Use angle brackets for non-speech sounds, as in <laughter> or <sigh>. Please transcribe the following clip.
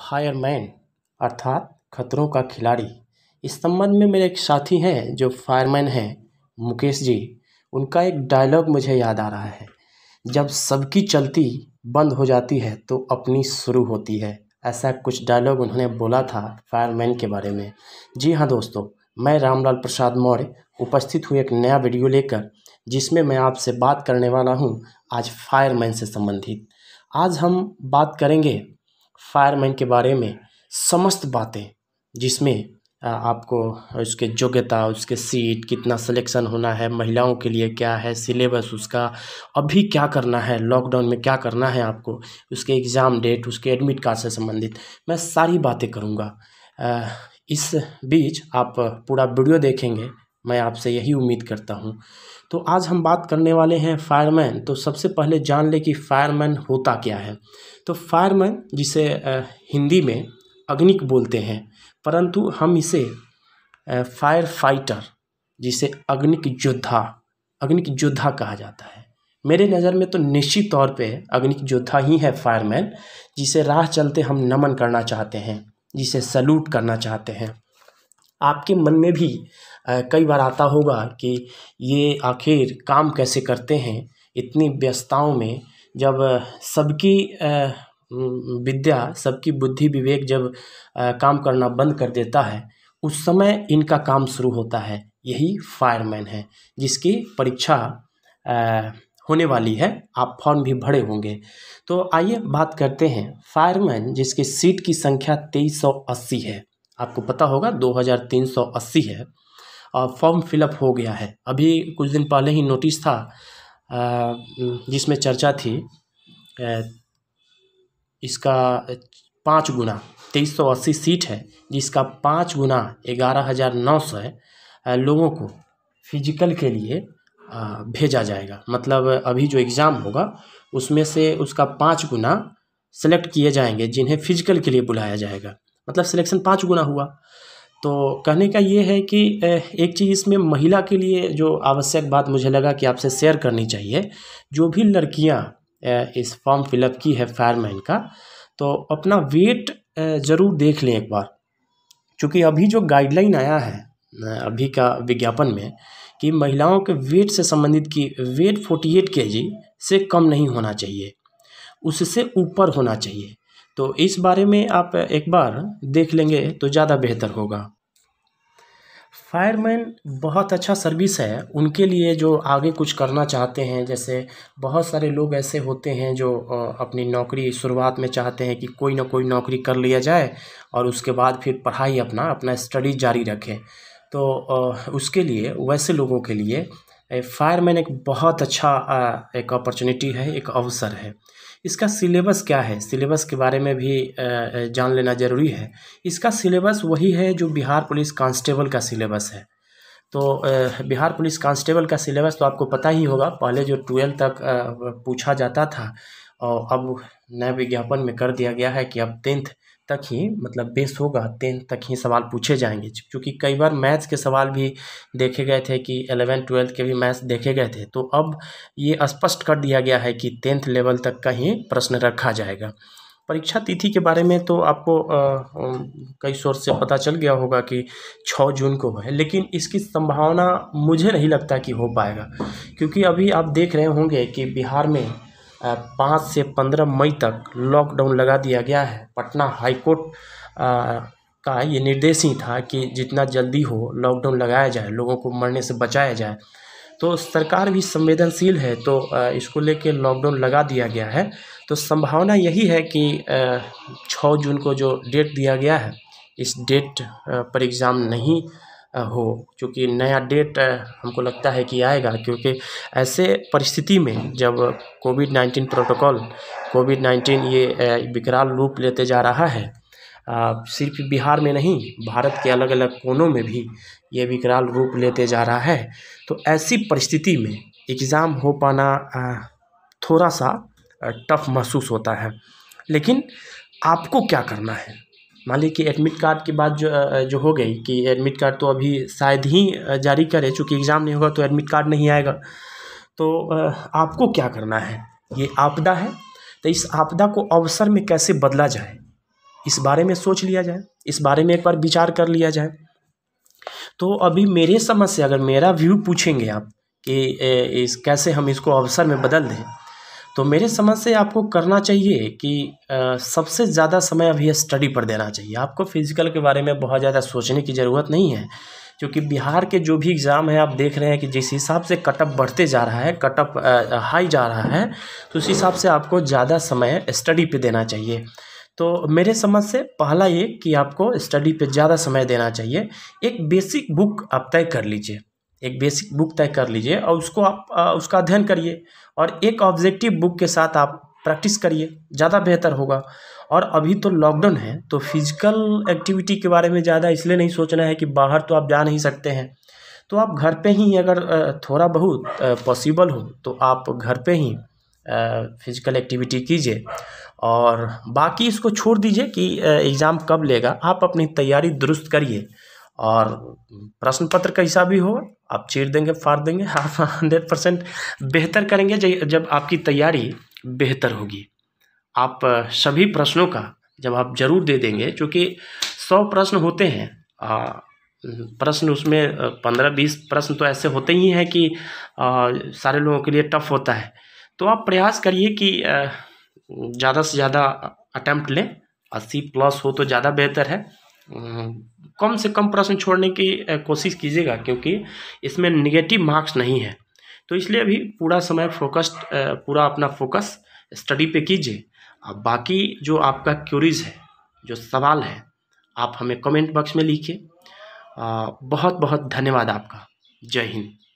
fireman अर्थात खतरों का खिलाड़ी इस संबंध में मेरे एक साथी हैं जो फायरमैन हैं मुकेश जी उनका एक डायलॉग मुझे याद आ रहा है जब सबकी चलती बंद हो जाती है तो अपनी शुरू होती है ऐसा कुछ डायलॉग उन्होंने बोला था फायरमैन के बारे में जी हाँ दोस्तों मैं रामलाल प्रसाद मौर्य उपस्थित हुए एक नया वीडियो लेकर जिसमें मैं आपसे बात करने वाला हूँ आज फायरमैन से संबंधित आज हम बात करेंगे फायरमैन के बारे में समस्त बातें जिसमें आपको उसके योग्यता उसके सीट कितना सिलेक्शन होना है महिलाओं के लिए क्या है सिलेबस उसका अभी क्या करना है लॉकडाउन में क्या करना है आपको उसके एग्ज़ाम डेट उसके एडमिट कार्ड से संबंधित मैं सारी बातें करूँगा इस बीच आप पूरा वीडियो देखेंगे मैं आपसे यही उम्मीद करता हूँ तो आज हम बात करने वाले हैं फायरमैन तो सबसे पहले जान ले कि फायरमैन होता क्या है तो फायरमैन जिसे हिंदी में अग्निक बोलते हैं परंतु हम इसे फायर फाइटर जिसे अग्निक योद्धा अग्निक योद्धा कहा जाता है मेरे नज़र में तो निश्चित तौर पे अग्निक योद्धा ही है फायरमैन जिसे राह चलते हम नमन करना चाहते हैं जिसे सल्यूट करना चाहते हैं आपके मन में भी कई बार आता होगा कि ये आखिर काम कैसे करते हैं इतनी व्यस्तताओं में जब सबकी विद्या सबकी बुद्धि विवेक जब काम करना बंद कर देता है उस समय इनका काम शुरू होता है यही फायरमैन है जिसकी परीक्षा होने वाली है आप फॉर्म भी भरे होंगे तो आइए बात करते हैं फायरमैन जिसकी सीट की संख्या तेईस सौ अस्सी है आपको पता होगा 2380 है और फॉर्म फिलअप हो गया है अभी कुछ दिन पहले ही नोटिस था जिसमें चर्चा थी इसका पाँच गुना तेईस सौ अस्सी सीट है जिसका पाँच गुना ग्यारह हज़ार नौ सौ लोगों को फिजिकल के लिए भेजा जाएगा मतलब अभी जो एग्ज़ाम होगा उसमें से उसका पाँच गुना सेलेक्ट किए जाएंगे जिन्हें फिजिकल के लिए बुलाया जाएगा मतलब सिलेक्शन पाँच गुना हुआ तो कहने का ये है कि एक चीज़ इसमें महिला के लिए जो आवश्यक बात मुझे लगा कि आपसे शेयर करनी चाहिए जो भी लड़कियां इस फॉर्म फिलअप की है फायरमैन का तो अपना वेट ज़रूर देख लें एक बार क्योंकि अभी जो गाइडलाइन आया है अभी का विज्ञापन में कि महिलाओं के वेट से संबंधित की वेट 48 केजी से कम नहीं होना चाहिए उससे ऊपर होना चाहिए तो इस बारे में आप एक बार देख लेंगे तो ज़्यादा बेहतर होगा फायरमैन बहुत अच्छा सर्विस है उनके लिए जो आगे कुछ करना चाहते हैं जैसे बहुत सारे लोग ऐसे होते हैं जो अपनी नौकरी शुरुआत में चाहते हैं कि कोई ना कोई नौकरी कर लिया जाए और उसके बाद फिर पढ़ाई अपना अपना स्टडी जारी रखें तो उसके लिए वैसे लोगों के लिए फायरमैन एक बहुत अच्छा एक अपॉर्चुनिटी है एक अवसर है इसका सिलेबस क्या है सिलेबस के बारे में भी जान लेना ज़रूरी है इसका सिलेबस वही है जो बिहार पुलिस कांस्टेबल का सिलेबस है तो बिहार पुलिस कांस्टेबल का सिलेबस तो आपको पता ही होगा पहले जो ट्वेल्व तक पूछा जाता था और अब नए विज्ञापन में कर दिया गया है कि अब टेंथ तक ही मतलब बेस होगा टेंथ तक ही सवाल पूछे जाएंगे क्योंकि कई बार मैथ्स के सवाल भी देखे गए थे कि एलेवेंथ ट्वेल्थ के भी मैथ्स देखे गए थे तो अब ये स्पष्ट कर दिया गया है कि टेंथ लेवल तक का ही प्रश्न रखा जाएगा परीक्षा तिथि के बारे में तो आपको कई सोर्स से पता चल गया होगा कि छः जून को है लेकिन इसकी संभावना मुझे नहीं लगता कि हो पाएगा क्योंकि अभी आप देख रहे होंगे कि बिहार में पाँच से पंद्रह मई तक लॉकडाउन लगा दिया गया है पटना हाईकोर्ट का ये निर्देश ही था कि जितना जल्दी हो लॉकडाउन लगाया जाए लोगों को मरने से बचाया जाए तो सरकार भी संवेदनशील है तो इसको लेके लॉकडाउन लगा दिया गया है तो संभावना यही है कि छः जून को जो डेट दिया गया है इस डेट पर एग्ज़ाम नहीं हो चूँकि नया डेट हमको लगता है कि आएगा क्योंकि ऐसे परिस्थिति में जब COVID nineteen protocol COVID nineteen ये विकराल रूप लेते जा रहा है सिर्फ बिहार में नहीं भारत के अलग अलग कोनों में भी ये विकराल रूप लेते जा रहा है तो ऐसी परिस्थिति में एग्ज़ाम हो पाना थोड़ा सा टफ महसूस होता है लेकिन आपको क्या करना है मान लीजिए कि एडमिट कार्ड की बात जो जो हो गई कि एडमिट कार्ड तो अभी शायद ही जारी करे चूँकि एग्ज़ाम नहीं होगा तो एडमिट कार्ड नहीं आएगा तो आपको क्या करना है ये आपदा है तो इस आपदा को अवसर में कैसे बदला जाए इस बारे में सोच लिया जाए इस बारे में एक बार विचार कर लिया जाए तो अभी मेरे समझ से अगर मेरा व्यू पूछेंगे आप कि इस कैसे हम इसको अवसर में बदल दें तो मेरे समझ से आपको करना चाहिए कि सबसे ज़्यादा समय अभी स्टडी पर देना चाहिए आपको फिज़िकल के बारे में बहुत ज़्यादा सोचने की ज़रूरत नहीं है क्योंकि बिहार के जो भी एग्ज़ाम है आप देख रहे हैं कि जिस हिसाब से कटअप बढ़ते जा रहा है कटअप हाई जा रहा है तो उस हिसाब से आपको ज़्यादा समय स्टडी पे देना चाहिए तो मेरे समझ से पहला ये कि आपको स्टडी पे ज़्यादा समय देना चाहिए एक बेसिक बुक आप तय कर लीजिए एक बेसिक बुक तय कर लीजिए और उसको आप आ, उसका अध्ययन करिए और एक ऑब्जेक्टिव बुक के साथ आप प्रैक्टिस करिए ज़्यादा बेहतर होगा और अभी तो लॉकडाउन है तो फिजिकल एक्टिविटी के बारे में ज़्यादा इसलिए नहीं सोचना है कि बाहर तो आप जा नहीं सकते हैं तो आप घर पे ही अगर थोड़ा बहुत पॉसिबल हो तो आप घर पे ही फिजिकल एक्टिविटी कीजिए और बाकी इसको छोड़ दीजिए कि एग्ज़ाम कब लेगा आप अपनी तैयारी दुरुस्त करिए और प्रश्न पत्र कैसा भी हो आप चीर देंगे फाड़ देंगे <laughs> आप हंड्रेड परसेंट बेहतर करेंगे जब आपकी तैयारी बेहतर होगी आप सभी प्रश्नों का जब आप जरूर दे देंगे क्योंकि सौ प्रश्न होते हैं प्रश्न उसमें पंद्रह बीस प्रश्न तो ऐसे होते ही हैं कि आ, सारे लोगों के लिए टफ होता है तो आप प्रयास करिए कि ज़्यादा से ज़्यादा अटैम्प्ट लें अस्सी प्लस हो तो ज़्यादा बेहतर है कम से कम प्रश्न छोड़ने की कोशिश कीजिएगा क्योंकि इसमें निगेटिव मार्क्स नहीं है तो इसलिए अभी पूरा समय फोकस्ड पूरा अपना फोकस स्टडी पे कीजिए और बाकी जो आपका क्यूरीज है जो सवाल है आप हमें कमेंट बॉक्स में लिखिए बहुत बहुत धन्यवाद आपका जय हिंद